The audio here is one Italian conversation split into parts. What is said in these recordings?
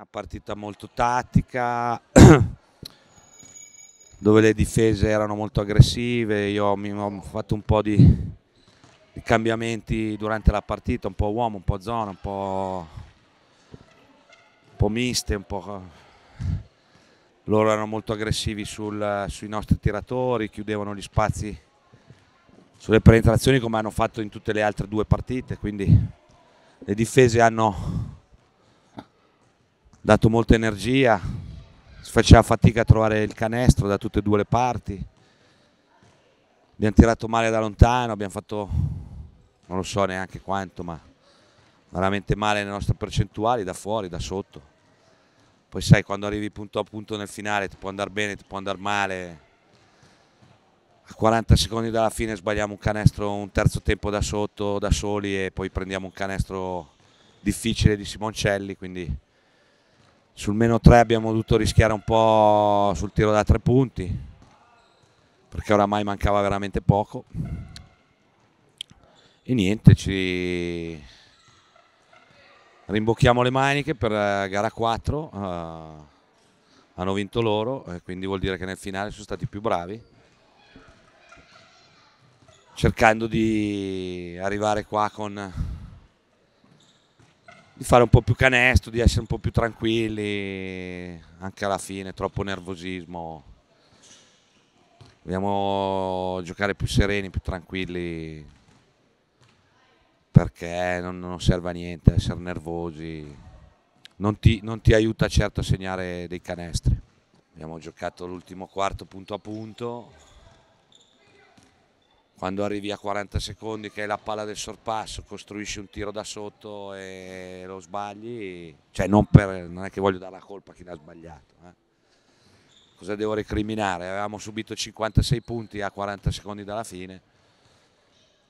Una partita molto tattica, dove le difese erano molto aggressive, io mi ho fatto un po' di, cambiamenti durante la partita, un po' uomo, un po' zona, un po', un po miste, un po'... Loro erano molto aggressivi sul, sui nostri tiratori, chiudevano gli spazi sulle penetrazioni come hanno fatto in tutte le altre due partite, quindi le difese hanno dato molta energia, faceva fatica a trovare il canestro da tutte e due le parti, abbiamo tirato male da lontano, abbiamo fatto non lo so neanche quanto, ma veramente male le nostre percentuali da fuori, da sotto. Poi sai, quando arrivi punto a punto nel finale ti può andare bene, ti può andare male. A 40 secondi dalla fine sbagliamo un canestro, un terzo tempo da sotto, da soli e poi prendiamo un canestro difficile di Simoncelli, quindi sul meno 3 abbiamo dovuto rischiare un po' sul tiro da tre punti perché oramai mancava veramente poco e niente ci rimbocchiamo le maniche per eh, gara 4 uh, eh, hanno vinto loro e quindi vuol dire che nel finale sono stati più bravi cercando di arrivare qua con di fare un po' più canestro, di essere un po' più tranquilli, anche alla fine troppo nervosismo. Dobbiamo giocare più sereni, più tranquilli, perché non, non serve a niente essere nervosi, non ti, non ti aiuta certo a segnare dei canestri. Abbiamo giocato l'ultimo quarto punto a punto, quando arrivi a 40 secondi che hai la palla del sorpasso, costruisci un tiro da sotto e lo sbagli, cioè non, per, non è che voglio dare la colpa a chi l'ha sbagliato. Eh. Cosa devo recriminare? Avevamo subito 56 punti a 40 secondi dalla fine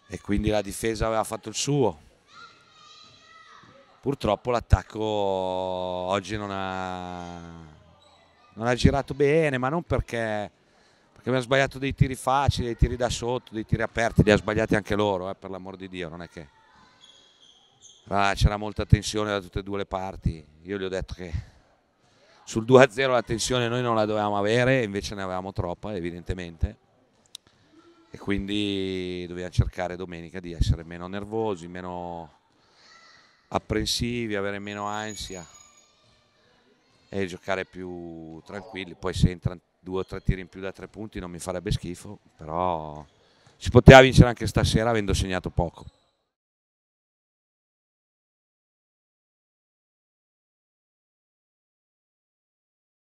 e quindi la difesa aveva fatto il suo. Purtroppo l'attacco oggi non ha, non ha girato bene, ma non perché abbiamo sbagliato dei tiri facili, dei tiri da sotto, dei tiri aperti, li ha sbagliati anche loro, eh, per l'amor di Dio, non è che... Ah, c'era molta tensione da tutte e due le parti, io gli ho detto che sul 2-0 la tensione noi non la dovevamo avere, invece ne avevamo troppa evidentemente e quindi dobbiamo cercare domenica di essere meno nervosi, meno apprensivi, avere meno ansia e giocare più tranquilli, poi se entrano due o tre tiri in più da tre punti non mi farebbe schifo, però si poteva vincere anche stasera avendo segnato poco.